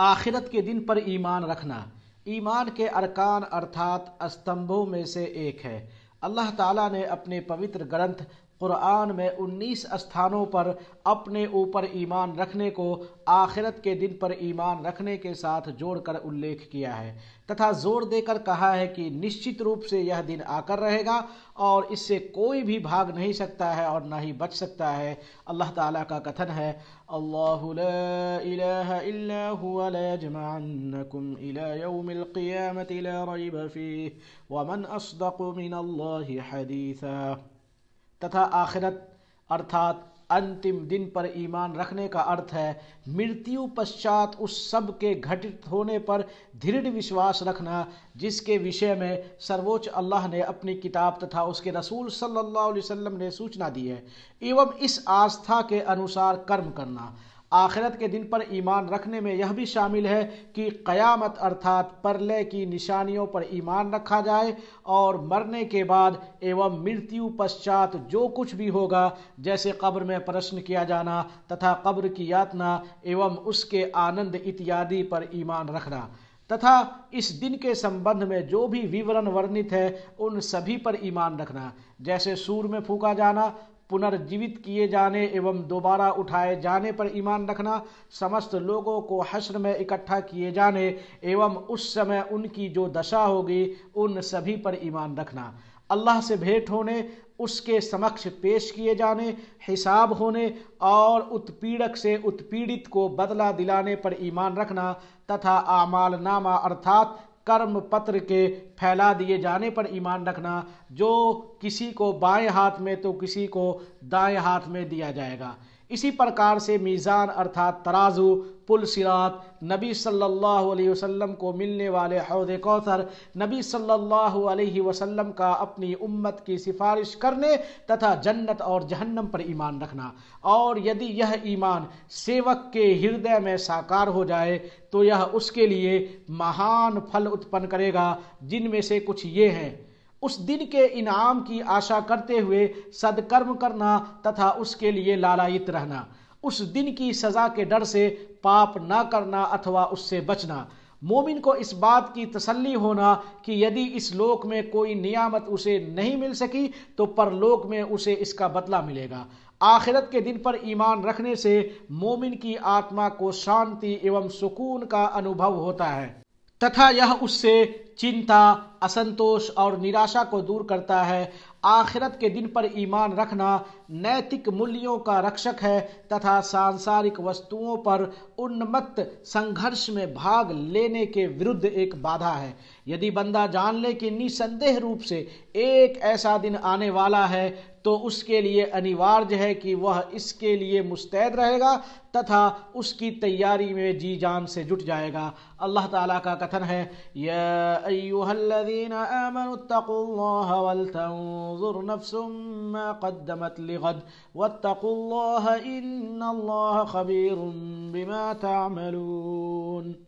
آخرت کے دن پر ایمان رکھنا ایمان کے ارکان ارتھات استمبھوں میں سے ایک ہے اللہ تعالیٰ نے اپنے پوتر گرنتھ قرآن میں انیس استھانوں پر اپنے اوپر ایمان رکھنے کو آخرت کے دن پر ایمان رکھنے کے ساتھ جوڑ کر الیکھ کیا ہے تتھا زور دے کر کہا ہے کہ نشچت روپ سے یہ دن آ کر رہے گا اور اس سے کوئی بھی بھاگ نہیں سکتا ہے اور نہ ہی بچ سکتا ہے اللہ تعالیٰ کا کتھن ہے اللہ اللہ لا لا الہ الا الى یوم القیامت ریب ومن اصدق من حدیثا تتھا آخرت انتم دن پر ایمان رکھنے کا ہے مرتیو پشچات اس سب کے گھٹت ہونے پر دھرڑ وشواس رکھنا جس کے وشے میں سروچ اللہ نے اپنی کتاب تتھا اس کے رسول صلی اللہ علیہ وسلم نے سوچنا دی ہے ایوم اس آستھا کے انوسار کرم کرنا آخرت کے دن پر ایمان رکھنے میں یہ بھی شامل ہے کہ قیامت ارتھات پرلے کی نشانیوں پر ایمان رکھا جائے اور مرنے کے بعد ایوم مرتیو پشچات جو کچھ بھی ہوگا جیسے قبر میں پرشن کیا جانا تتھا قبر کی یاتنا ایوم اس کے آنند اتیادی پر ایمان رکھنا تتھا اس دن کے سمبند میں جو بھی ویورن ورنت ہے ان سبھی پر ایمان رکھنا جیسے سور میں پھونکا جانا پنرجیوت کیے جانے ایوم دوبارہ اٹھائے جانے پر ایمان رکھنا سمست لوگوں کو حشر میں اکٹھا کیے جانے ایوم اس سمے ان کی جو دشا ہوگی ان سبھی پر ایمان رکھنا اللہ سے بھیٹ ہونے اس کے سمکش پیش کیے جانے حساب ہونے اور اتپیڑک سے اتپیڑت کو بدلہ دلانے پر ایمان رکھنا تتھا آمال نامہ ارتھات کرم پتر کے پھیلا دیے جانے پر ایمان رکھنا جو کسی کو بائیں ہاتھ میں تو کسی کو دائیں ہاتھ میں دیا جائے گا اسی پرکار سے میزان ارتھات ترازو پل سرات نبی صلی اللہ علیہ وسلم کو ملنے والے حوض کوثر نبی صلی اللہ علیہ وسلم کا اپنی امت کی سفارش کرنے تتھا جنت اور جہنم پر ایمان رکھنا اور یدی یہ ایمان سیوک کے ہردے میں ساکار ہو جائے تو یہ اس کے لیے مہان پھل اتپن کرے گا جن میں سے کچھ یہ ہیں اس دن کے انعام کی آشا کرتے ہوئے صد کرم کرنا تتھا اس کے لیے لالائت رہنا اس دن کی سزا کے ڈر سے پاپ نہ کرنا اتھوا اس سے بچنا مومن کو اس بات کی تسلی ہونا کہ یدی اس لوک میں کوئی نیامت اسے نہیں مل سکی تو پر لوگ میں اسے اس کا بدلہ ملے گا آخرت کے دن پر ایمان رکھنے سے مومن کی آتما کو شانتی ایوم سکون کا انوبھو ہوتا ہے تتھا یہ اس سے چنتا اسنتوش اور نراشا کو دور کرتا ہے آخرت کے دن پر ایمان رکھنا نیتک ملیوں کا رکشک ہے تتھا سانسارک وستووں پر انمت سنگھرش میں بھاگ لینے کے ورد ایک بادھا ہے یدی بندہ جان لے کہ نیسندہ روپ سے ایک ایسا دن آنے والا ہے تو اس کے لیے انیوارج ہے کہ وہ اس کے لیے مستید رہے گا تتھا اس کی تیاری میں جی جان سے جٹ جائے گا اللہ تعالیٰ کا کتھن ہے یا أيها الذين آمنوا اتقوا الله ولتنظر نفس ما قدمت لغد واتقوا الله إن الله خبير بما تعملون